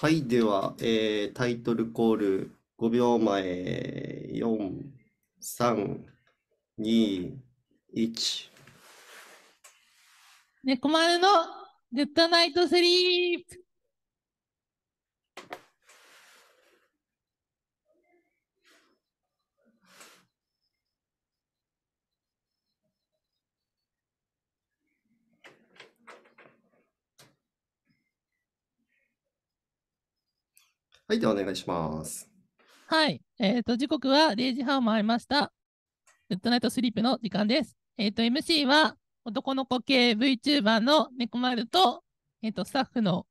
はい、では、えタイトルコール5秒前、4、3、2、1。猫丸のグッドナイトスリープはい、ではお願いします。はい、えっ、ー、と、時刻は0時半を回りました。グッドナイトスリープの時間です。えっ、ー、と、MC は男の子系 VTuber の猫丸と、えっ、ー、と、スタッフの。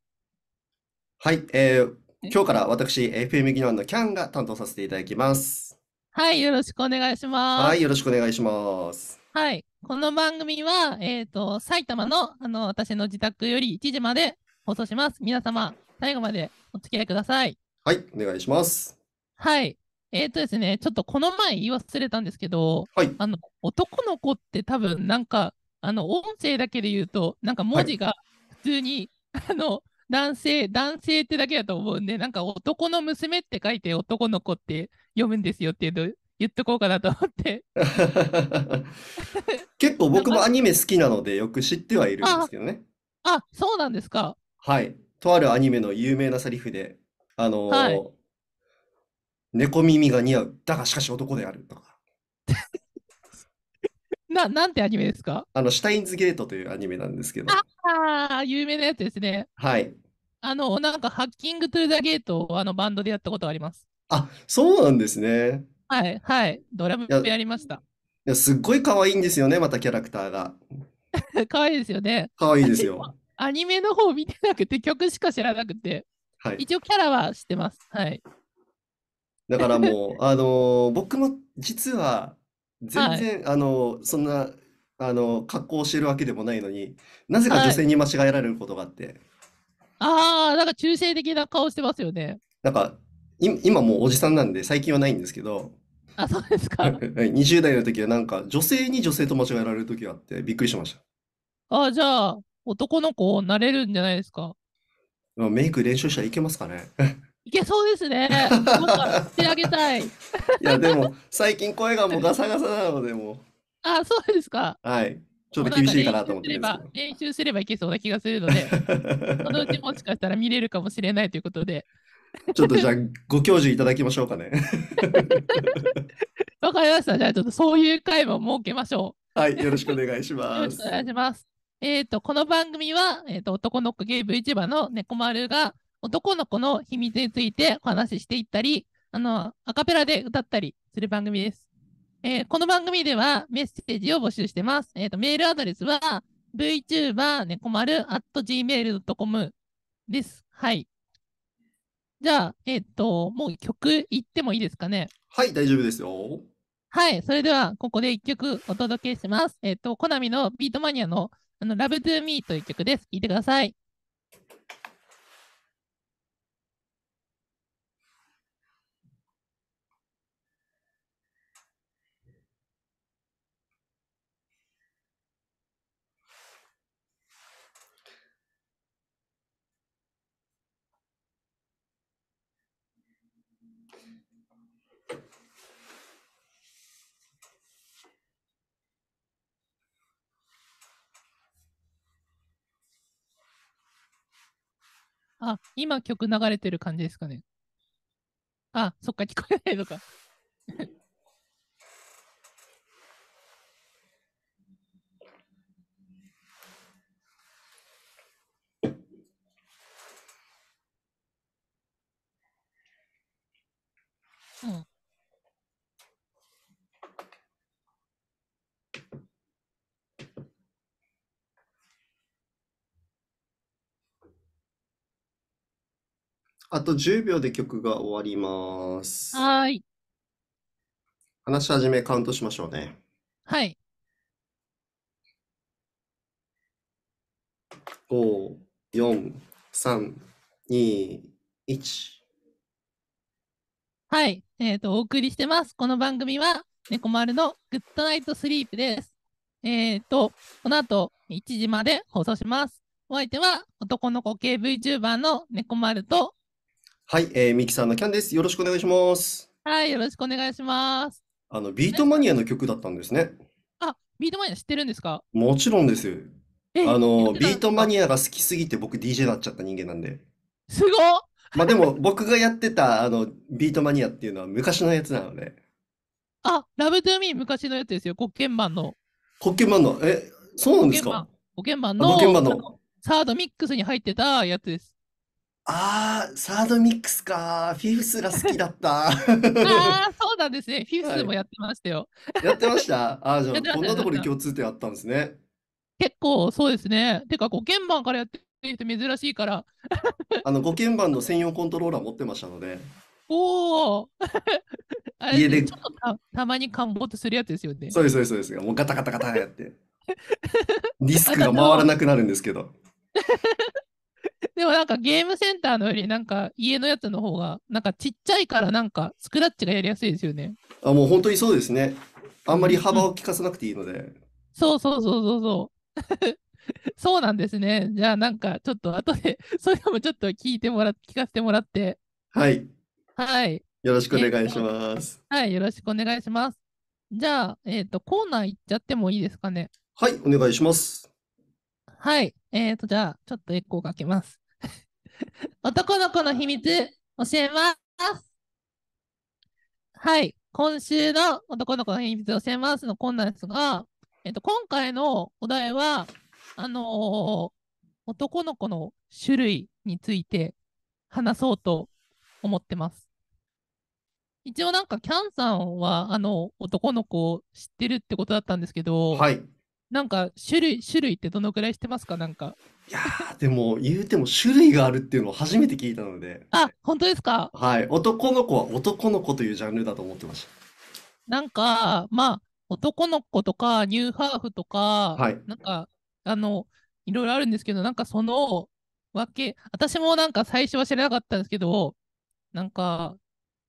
はい、えー、今日から私、FM 技能のキャンが担当させていただきます。はい、よろしくお願いします。はい、よろしくお願いします。はい、この番組は、えっ、ー、と、埼玉の、あの、私の自宅より1時まで放送します。皆様、最後までお付き合いください。はい、お願いします。はい。えっ、ー、とですね、ちょっとこの前言い忘れたんですけど、はい、あの男の子って多分なんか、あの音声だけで言うと、なんか文字が普通に、はい、あの男性、男性ってだけだと思うんで、なんか男の娘って書いて男の子って読むんですよっていうの言っとこうかなと思って。結構僕もアニメ好きなのでよく知ってはいるんですけどね。あそうなんですか。はい。とあるアニメの有名なセリフであのー猫耳が似合う。だがしかし男であるとか。な、なんてアニメですかあの、シュタインズゲートというアニメなんですけど。ああ、有名なやつですね。はい。あの、なんか、ハッキングトゥーザゲートをあのバンドでやったことあります。あ、そうなんですね。はい、はい。ドラムいや、やりました。すっごい可愛いんですよね、またキャラクターが。可愛いですよね。可愛いですよ。アニメの方見てなくて、曲しか知らなくて。はい、一応キャラは知ってます。はい。だからもう、あのー、僕も実は全然、はい、あのー、そんな、あのー、格好してるわけでもないのに、なぜか女性に間違えられることがあって。はい、ああ、なんか中性的な顔してますよね。なんか、今もうおじさんなんで最近はないんですけど、あ、そうですか。20 代の時はなんか女性に女性と間違えられる時があってびっくりしました。あ、じゃあ男の子なれるんじゃないですか。メイク練習したらいけますかねいけそうですね。なんかしてあげたい。いや、でも、最近声がもうガサガサなので、もあ、そうですか。う、はい、ちょっと厳しいかなと思ってるんですけど。練習すればいけそうな気がするので、そのうちもしかしたら見れるかもしれないということで。ちょっとじゃあ、ご教授いただきましょうかね。わかりました。じゃあ、ちょっとそういう会も設けましょう。はい、よろしくお願いしう。よまろしすくお。願いします。えっ、ー、と、この番組は、えっ、ー、と、男の子ゲイ VTuber の猫丸が、男の子の秘密についてお話ししていったり、あの、アカペラで歌ったりする番組です。えー、この番組ではメッセージを募集してます。えっ、ー、と、メールアドレスは VTuber 猫丸 at gmail.com です。はい。じゃあ、えっ、ー、と、もう曲いってもいいですかね。はい、大丈夫ですよ。はい、それではここで一曲お届けします。えっ、と、コナミのビートマニアのあの、Love to Me という曲です。聴いてください。あ、今曲流れてる感じですかね。あ、そっか、聞こえないのか。うん。あと10秒で曲が終わります。はい。話し始めカウントしましょうね。はい。5、4、3、2、1。はい。えっ、ー、と、お送りしてます。この番組は、猫丸のグッドナイトスリープです。えっ、ー、と、この後1時まで放送します。お相手は、男の子系 VTuber の猫丸と、はい、えー、ミキさんのキャンです。よろしくお願いします。はい、よろしくお願いします。あの、ビートマニアの曲だったんですね。あ、ビートマニア知ってるんですかもちろんです。あの、ビートマニアが好きすぎて僕 DJ になっちゃった人間なんで。すごまあでも僕がやってたあのビートマニアっていうのは昔のやつなので。あ、ラブトゥーミー昔のやつですよ。国権版の。国権版の。え、そうなんですか国権版の。サードミックスに入ってたやつです。ああ、サードミックスか。フィフスが好きだった。ああ、そうなんですね。フィフスもい。やってましたよ。やってましたああじゃあ、やってまこしんた、やなってとこまろしにた。共通点あったんですね。結構そうですね。てか、五鍵盤からやってる人珍しいから。あの、5鍵盤の専用コントローラー持ってましたので、おお、あれで家すね。ちょっとた、たまに陥没するやつですよね。そうです、そうです、そうです。もうガタガタガタやって、ディスクが回らなくなるんですけど。でもなんかゲームセンターのよりなんか家のやつの方がなんかちっちゃいからなんかスクラッチがやりやすいですよね。あ、もう本当にそうですね。あんまり幅を利かさなくていいので。うん、そうそうそうそうそう。そうなんですね。じゃあなんかちょっと後でそういうのもちょっと聞いてもら聞かせてもらって。はい。はい。よろしくお願いします。はい、よろしくお願いします。じゃあ、えっ、ー、と、コーナー行っちゃってもいいですかね。はい、お願いします。はい。えっ、ー、と、じゃあ、ちょっとエコーかけます。男の子の秘密、教えます。はい。今週の男の子の秘密教えますのコーナーですが、えっ、ー、と、今回のお題は、あのー、男の子の種類について話そうと思ってます。一応なんかキャンさんはあの男の子を知ってるってことだったんですけど、はい、なんか種類、種類ってどのくらいしてますかなんか。いやー、でも言うても種類があるっていうのを初めて聞いたので、あ、本当ですかはい、男の子は男の子というジャンルだと思ってましなんか、まあ、男の子とか、ニューハーフとか、はい。なんか、あの、いろいろあるんですけど、なんかその分け、私もなんか最初は知らなかったんですけど、なんか、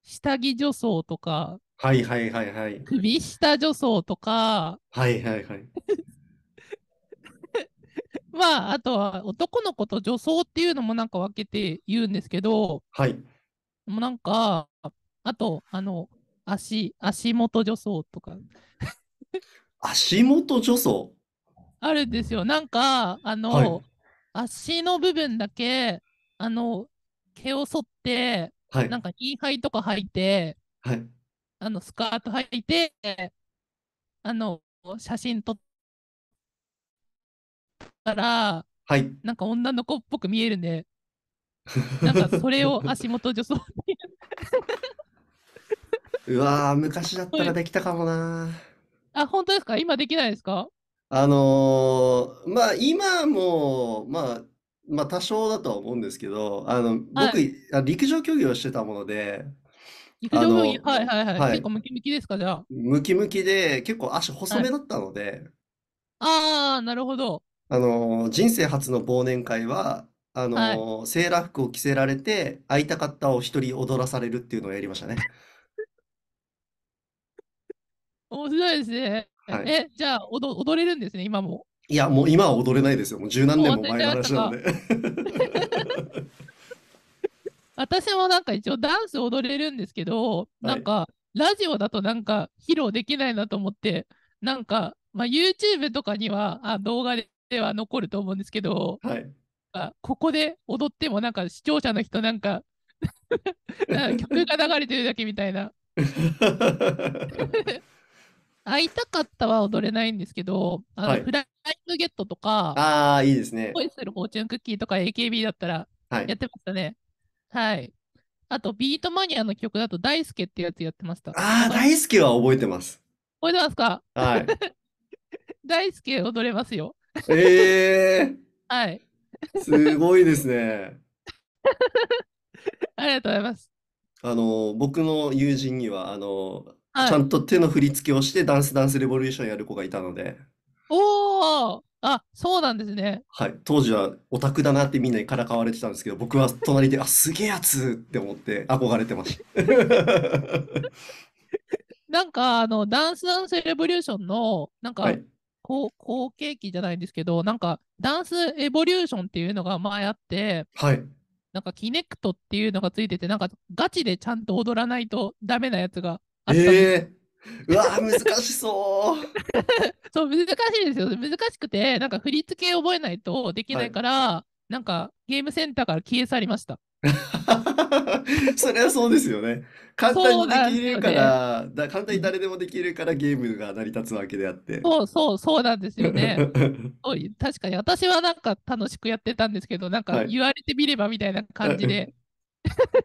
下着女装とか、はいはいはいはい。首下女装とか、はいはいはい。まあ、あとは男の子と女装っていうのもなんか分けて言うんですけど、はい。もうなんか、あと、あの、足、足元女装とか。足元女装あるんですよ。なんか、あの、はい足の部分だけ、あの、毛を剃って、はいなんかインハイとか履いて、はい。あの、スカート履いて、あの、写真撮ったら、はい。なんか女の子っぽく見えるんで、なんかそれを足元女装に。うわー、昔だったらできたかもな。あ、本当ですか今できないですかあのーまあ今も、まあ、まあ多少だとは思うんですけど、あの、は僕、いあ陸上競技をしてたもので、肉あの はいはいはい。はい結構ムキムキですか、じゃあ。ムキムキで、結構足細めだったので、ああ、なるほど。あの、人生初の忘年会は、あはい。の、セーラー服を着せられて、会いたかったを一人踊らされるっていうのをやりましたね。面白いですね。はい。え、じゃあ、おど踊れるんですね、今も。いや、もう今は踊れないですよ。もう十何年も前の話なので。私もなんか一応ダンス踊れるんですけど、なんか、ラジオだとなんか披露できないなと思って、なんか、まあ、YouTube とかにはあ動画では残ると思うんですけど、はい、あここで踊ってもなんか視聴者の人なんか 曲が流れてるだけみたいな。会いたかったは踊れないんですけど、あの、フライングゲットとか、ああ、いいですね。恋するフォーチュンクッキーとか AKB だったらやってましたね。はいはい。あと、ビートマニアの曲だと、大輔ってやつやってました。ああ、大輔は覚えてます。覚えてますかはい。大輔踊れますよ。ええー、はい。すごいですね。ありがとうございます。あの、僕の友人には、あの、はい、ちゃんと手の振り付けをして、ダンスダンスレボリューションやる子がいたので。おおあそうなんですね。はい、当時はオタクだなってみんなにからかわれてたんですけど僕は隣であすげえやつって思って憧れてました。なんかあのダンスダンスレボリューションのなんか、はい、こう後継機じゃないんですけどなんかダンスエボリューションっていうのが前あって、はい、なんかキネクトっていうのがついててなんかガチでちゃんと踊らないとダメなやつがあったんです、えーうわ難しそう そう難しいですよ難しくてなんか振り付け覚えないとできないから、はい、なんかゲームセンターから消え去りました それはそうですよね簡単にできるから、ね、だ簡単に誰でもできるからゲームが成り立つわけであってそうそうそうなんですよね確かに私はなんか楽しくやってたんですけどなんか言われてみればみたいな感じで、は い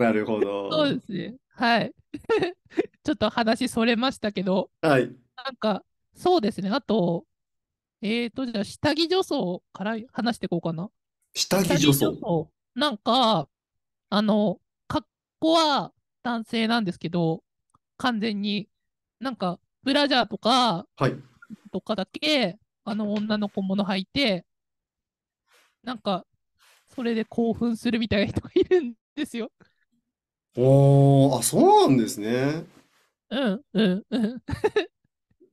なるほど。そうですね。はい。ちょっと話それましたけど、はい。なんか、そうですね。あと、えっ、ー、と、じゃあ、下着女装から話していこうかな。下着女装なんか、あの、格好は男性なんですけど、完全に、なんか、ブラジャーとか、はい。とかだけ、あの、女の子もの履いて、なんか、それで興奮するみたいな人がいるんですよ。おー、あ、そうなんですね。うん、うん、うん。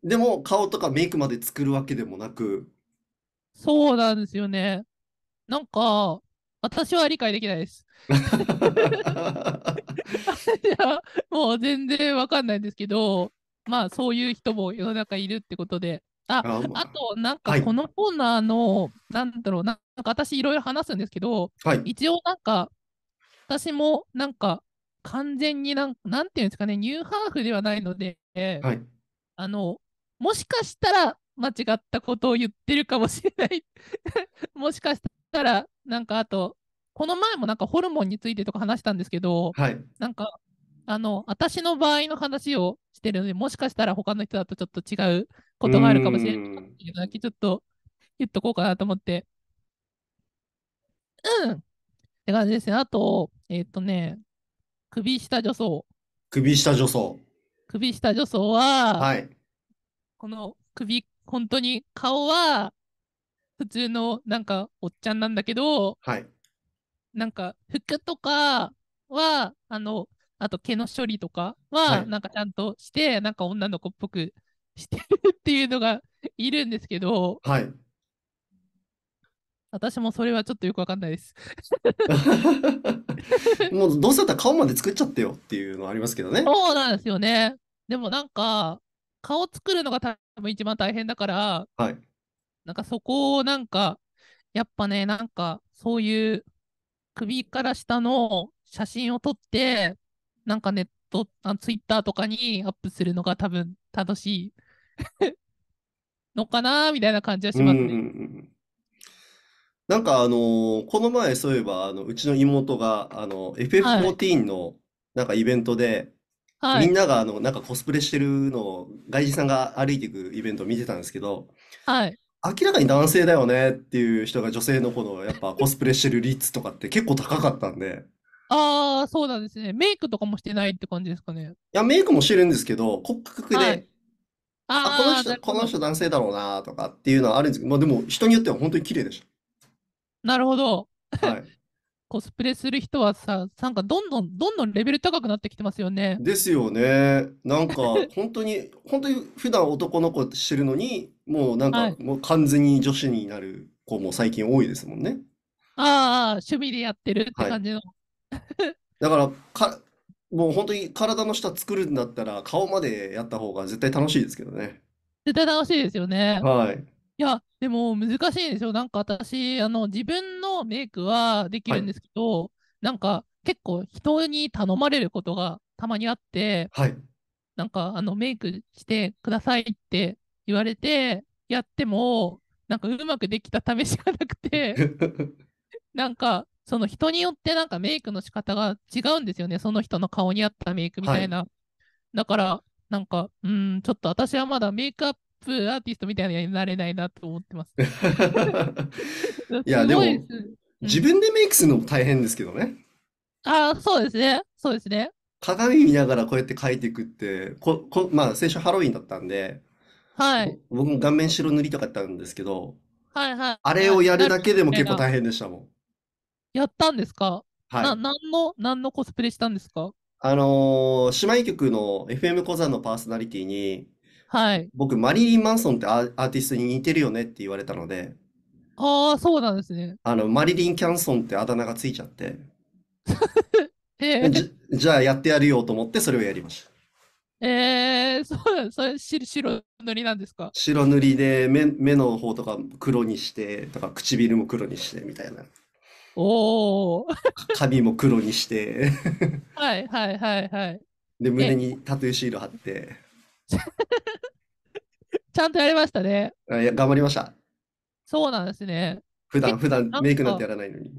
でも、顔とかメイクまで作るわけでもなく。そうなんですよね。なんか、私は理解できないです。いや、もう全然わかんないんですけど、まあそういう人も世の中いるってことで。あ、あ、まあと、なんかこのコーナーの、なんだろうな、なんか私いろいろ話すんですけど、一応なんか、私もなんか完全になんなんていうんですかね、ニューハーフではないので、はい、あのもしかしたら間違ったことを言ってるかもしれない もしかしたら、なんかあと、この前もなんかホルモンについてとか話したんですけど、はい、なんか、あの、私の場合の話をしてるので、もしかしたら他の人だとちょっと違うことがあるかもしれないっていうだけちょっと言っとこうかなと思って。うんって感じですね。あと、えっ、ー、とね、首下女装。首下女装。首下女装は、はい、この首、本当に顔は、普通のなんかおっちゃんなんだけど、はい、なんか服とかは、あの、あと毛の処理とかは、なんかちゃんとして、はい、なんか女の子っぽくしてるっていうのがいるんですけど、はい、私もそれはちょっとよくわかんないです。もうどうせだったら顔まで作っちゃってよっていうのありますけどね。そうなんですよね。でもなんか顔作るのが多分一番大変だから、はい、なんかそこをなんかやっぱねなんかそういう首から下の写真を撮ってなんかネットあツイッターとかにアップするのが多分楽しいのかなみたいな感じはしますね。うんうんうんなんかあのーこの前そういえばあのうちの妹があのはい。FF14 のなんかイベントでみんながあのなんかコスプレしてるのを外人さんが歩いていくイベントを見てたんですけどはい。明らかに男性だよねっていう人が女性のこのやっぱコスプレしてる率とかって結構高かったんでああ、そうなんですね。メイクとかもしてないって感じですかね。いやメイクもしてるんですけど骨格はい。であこのああ、人なるこほのど。人男性だろうなとかっていうのはあるんですけど、まあ、でも人によっては本当に綺麗でした。なるほど。はい、コスプレする人はさ、なんかどんどんどんどんレベル高くなってきてますよね。ですよね。なんか 本当に本当に普段男の子してるのに、もうなんはかい。もう完全に女子になる子も最近多いですもんね。ああ趣味でやってるって感じの。だからか、もう本当に体の下作るんだったら顔までやった方が絶対楽しいですけどね。絶対楽しいですよね。はい。いや、でも難しいですよ。なんか私、あの、自分のメイクはできるんですけど、はい、なんか結構人に頼まれることがたまにあって、はい、なんかあの、メイクしてくださいって言われて、やっても、なんかうまくできた試しがなくて、なんか、その人によってなんかメイクの仕方が違うんですよね。その人の顔に合ったメイクみたいな。はい、だから、なんか、うん、ちょっと私はまだメイクアップアーティストみたいになれないなと思ってます。いや、でも、自分でメイクするのも大変ですけどね。ああ、そうですね。そうですね。鏡見ながらこうやって描いていくって、ここまあ、先週ハロウィンだったんで、はい。僕も顔面白塗りとかやったんですけど、はいはい。あれをやるだけでも結構大変でしたもん。やったんですかはい。な、何の、何のコスプレしたんですかあのー姉妹局の FM 小座のパーソナリティに、はい。僕、マリリン・マンソンってアーティストに似てるよねって言われたので、ああ、そうなんですね。あの、マリリン・キャンソンってあだ名がついちゃって、じ、じゃあやってやるよと思ってそれをやりました。えー、そうそれ白白塗りなんですか白塗りで目、目の方とか黒にして、とか唇も黒にしてみたいな。おお。髪も黒にして はいはいはいはい。で、胸にタトゥーシール貼って。ちゃんとやりましたね。あいや頑張りました。そうなんですね。普段普段メイクなんてやらないのに。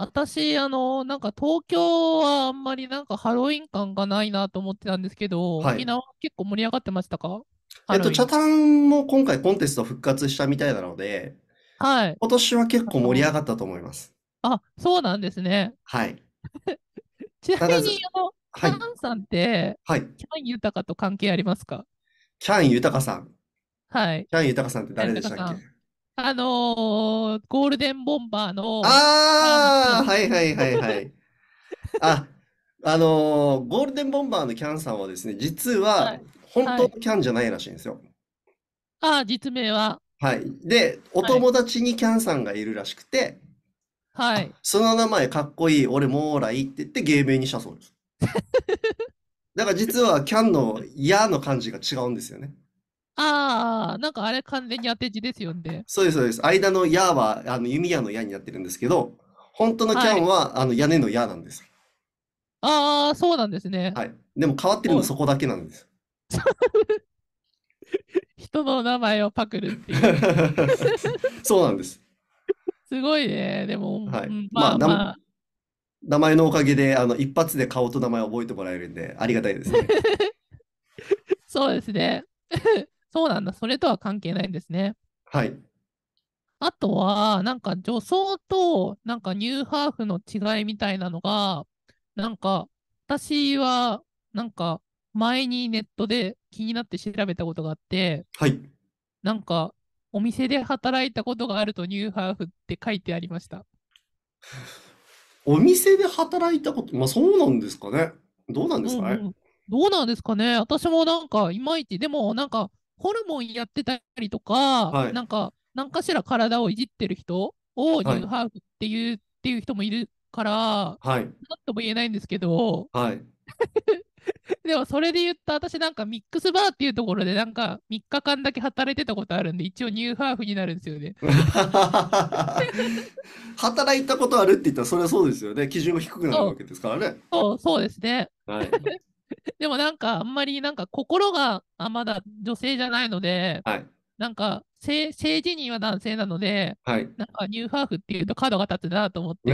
私、あの、なんか東京はあんまりなんかハロウィン感がないなと思ってたんですけど、はい沖縄結構盛り上がってましたかえっと、チャタンも今回コンテスト復活したみたいなので、はい。今年は結構盛り上がったと思います。あ、そうなんですね。はい。ちなみに、あの、はい、キャンさんって、はい、キャン豊と関係ありますかキャン豊さん。はい。キャン豊さんって誰でしたっけあのー、ゴールデンボンバーの。ああ、はいはいはいはい。あ、あのー、ゴールデンボンバーのキャンさんはですね、実は、本当のキャンじゃないらしいんですよ。はいはい、ああ、実名は。はい。で、お友達にキャンさんがいるらしくて、はい。その名前かっこいい、俺もーらいって言って芸名にしたそうです。なんか実はキャンのや」の感じが違うんですよね。ああ、なんかあれ完全に当て字ですよね。そうです、そうです。間の矢はあの弓矢の矢になってるんですけど、本当のキャンは、あの屋根の矢なんです。ああ、そうなんですね。はい。でも変わってるのそこだけなんです。人の名前をパクるっていう。そうなんです。すごいね。でも、はいまあまあ、まあ、名前のおかげで、あの、一発で顔と名前を覚えてもらえるんで、ありがたいですね。そうですね。そうなんだ。それとは関係ないんですね。はい。あとは、なんか女装となんかニューハーフの違いみたいなのが、なんか私はなんか前にネットで気になって調べたことがあって、はい。なんかお店で働いたことがあるとニューハーフって書いてありました。お店で働いたこと、まあそうなんですかね。どうなんですかね。うんうん、どうなんですかね。私もなんかいまいち、でもなんかホルモンやってたりとか、はい、なんか何かしら体をいじってる人をニューハーフっていう、はい、っていう人もいるから、はい、なんとも言えないんですけど、はい、でもそれで言った私なんかミックスバーっていうところでなんか3日間だけ働いてたことあるんで一応ニューハーフになるんですよね。働いたことあるって言ったらそれはそうですよね。基準が低くなるわけですからね。そうそうですね。はい、でもなんかあんまりなんか心があまだ女性じゃないので、はい、なんか性性自認は男性なので、はい、なんかニューハーフっていうと角が立つなと思って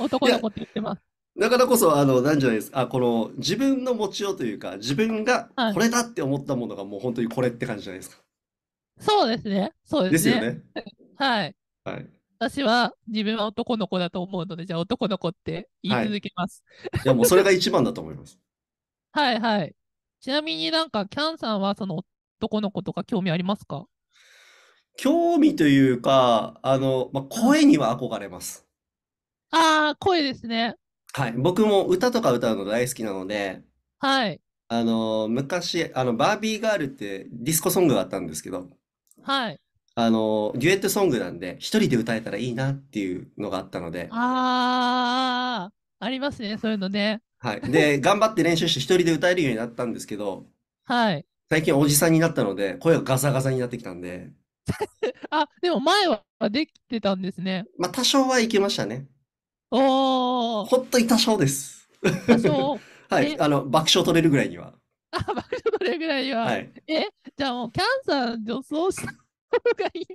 男の子って言ってます。だからこそ、あの、なんじゃないですか、あ、この自分の持ちようというか、自分がはい。これだって思ったものがもう本当にこれって感じじゃないですか。そうですね。そうでですすよね。ね。はい。はい。私は自分は男の子だと思うので、じゃあ男の子って言いはい。続けます。や、もうそれが一番だと思います。はいはい。ちなみになんか、キャンさんはその男の子とか興味ありますか興味というか、あの、まあ、声には憧れます。ああ、声ですね。はい。僕も歌とか歌うの大好きなので、はい。あの、昔、あの、バービーガールってディスコソングがあったんですけど、はい。あの、デュエットソングなんで、一人で歌えたらいいなっていうのがあったので、ああ、ありますね、そういうのね。はい。で、頑張って練習して一人で歌えるようになったんですけど、はい。最近おじさんになったので、声がガサガサになってきたんで、あ、でも前はできてたんですね。まあ、多少はいけましたね。おーほんと痛そうです。多少 はえい、あの、爆笑取れるぐらいには。あ、爆笑取れるぐらいは。はい。え、じゃあもう、キャンさん、女装した方がいい。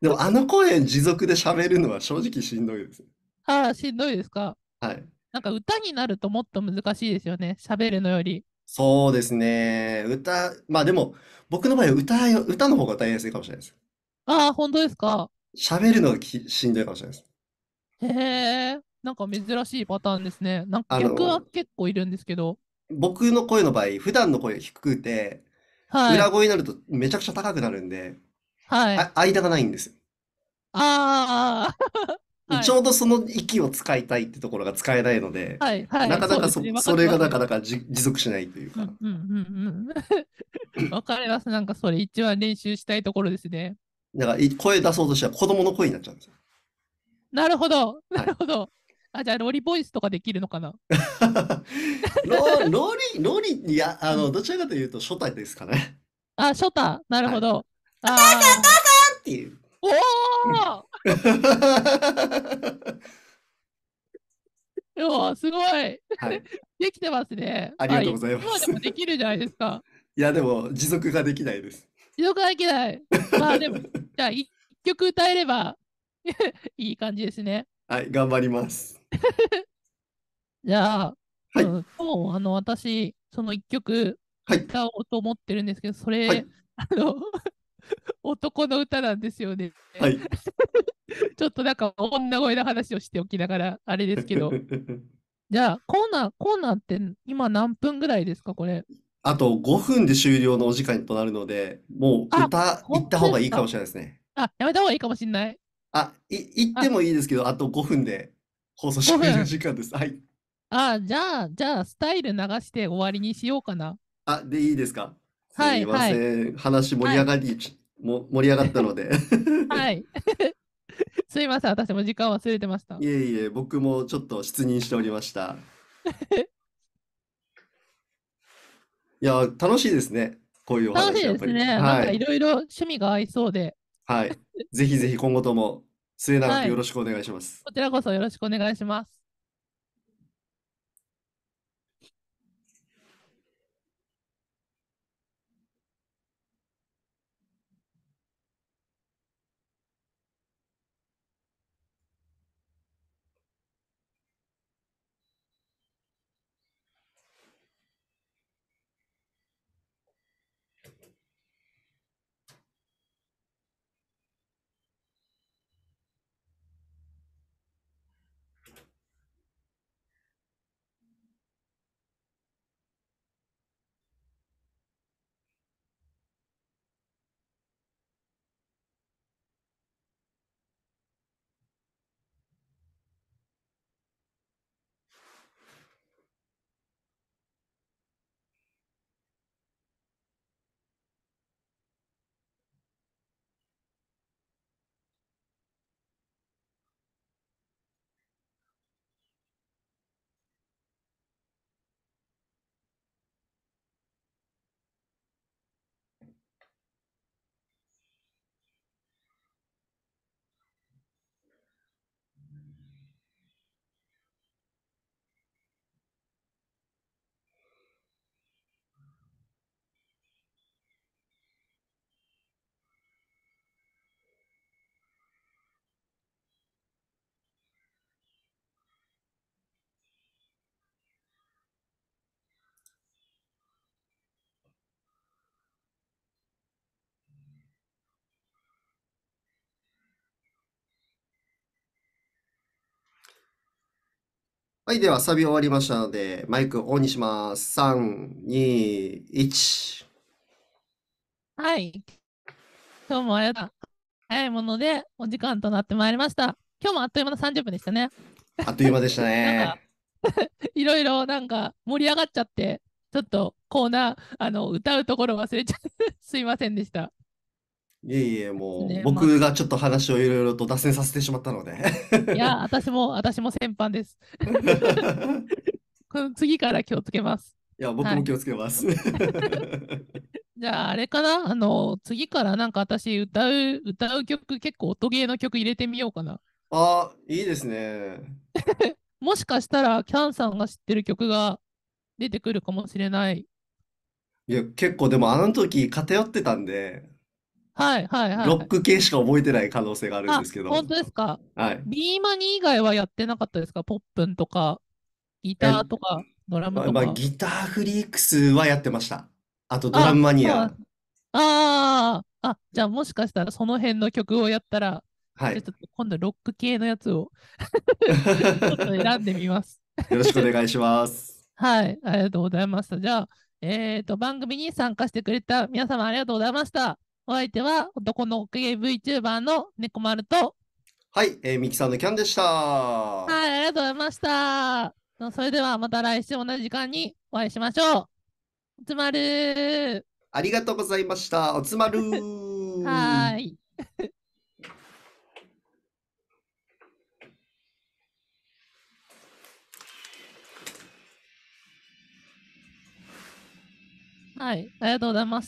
でも、あの声持続で喋るのは正直しんどいです。ああ、しんどいですか。はい。なんか歌になるともっと難しいですよね。喋るのより。そうですね。歌、まあでも、僕の場合は歌歌の方が大変やすかもしれないです。ああ、本当ですか。喋るのがきしんどいかもしれないです。へえ、なんか珍しいパターンですね。なんかあは結構いるんですけど。僕の声の場合、普段の声低くて、はい、裏声になるとめちゃくちゃ高くなるんで、はい。あ、間がないんですああ、はちょうどその息を使いたいってところが使えないので、はい、はい、なかなかでそ、ね。かそれがなかなかじ持続しないというか。ん、うん、うん、うん。わかります。なんかそれ一番練習したいところですね。だからい声出そうとしたら子供の声になっちゃうんですよ。なるほど、なるほど。あ、じゃあ、ロリボイスとかできるのかな ロロリ、ロリ、いや、あの、どちらかというと、初代ですかね。あ、初代、なるほど。はい、ああ、母さん、母さんっていう。おおすごい、はい、できてますね。ありがとうございます。今でもできるじゃないですか。いや、でも、持続ができないです。持続ができない。まあ、でも、じゃあ、一曲歌えれば、いい感じですね。はい、頑張ります。じゃあ、はい、う今日、あの、私、その一曲、歌おうと思ってるんですけど、それ、はい、あの、男の歌なんですよね。はい、ちょっとなんか女声の話をしておきながら、あれですけど。じゃあ、コーナー、コーナーって今何分ぐらいですか、これ。あと5分で終了のお時間となるので、もう歌、いった方がいいかもしれないですね。あ、やめた方がいいかもしれない。あ、い、行ってもいいですけど、あと5分で放送終5了分。時間です。はい。あ、じゃあ、じゃあ、スタイル流して終わりにしようかな。あ、で、いいですかすはいい、まはい、せん。話盛り上がり、も、盛り上がったのではい。すいません、私も時間忘れてました。いえいえ、僕もちょっと失念しておりました。いや、楽しいですね。こういうお楽し話、いやっでぱすり。ね。なんはかいい。ろいろ趣味が合いそうで。はい。ぜひぜひ今後とも末永くよろしくお願いします。こちらこそよろしくお願いします。はい、では、サビ終わりましたので、マイクオンにします。3、2、1。はい。今日もあれだ。早いもので、お時間となってまいりました。今日もあっという間の30分でしたね。あっという間でしたね。いろいろなんか盛り上がっちゃって、ちょっとコーナー、あの、歌うところ忘れちゃって、すいませんでした。いえいえ、もう、僕がちょっと話をいろいろと脱線させてしまったので。いや、私も、私も先般です。こ の次から気をつけます。いや、僕も気をつけます。じゃあ、あれかなあの、次からなんか私歌う、歌う曲、結構音ゲーの曲入れてみようかな。あ、いいですね。もしかしたら、キャンさんが知ってる曲が出てくるかもしれない。いや、結構でもあの時偏ってたんで、はいはいはい。ロック系しか覚えてない可能性があるんですけど。本当ですか。はい。ビーマニ以外はやってなかったですかポップンとか、ギターとか、ドラムとか。まあ、ギターフリークスはやってました。あと、ドラムマニア。ああ、あ、じゃあもしかしたらその辺の曲をやったら、はい。ちょっと今度ロック系のやつをちょっと選んでみます。よろしくお願いします。はい、ありがとうございました。じゃあ、えっ、ー、と、番組に参加してくれた皆様ありがとうございました。お相手は男のゲイ VTuber の猫丸と。はい、えー、ミキさんのキャンでした。はい、ありがとうございました。それではまた来週同じ時間にお会いしましょう。おつまるありがとうございました。おつまるはい。はい、ありがとうございます。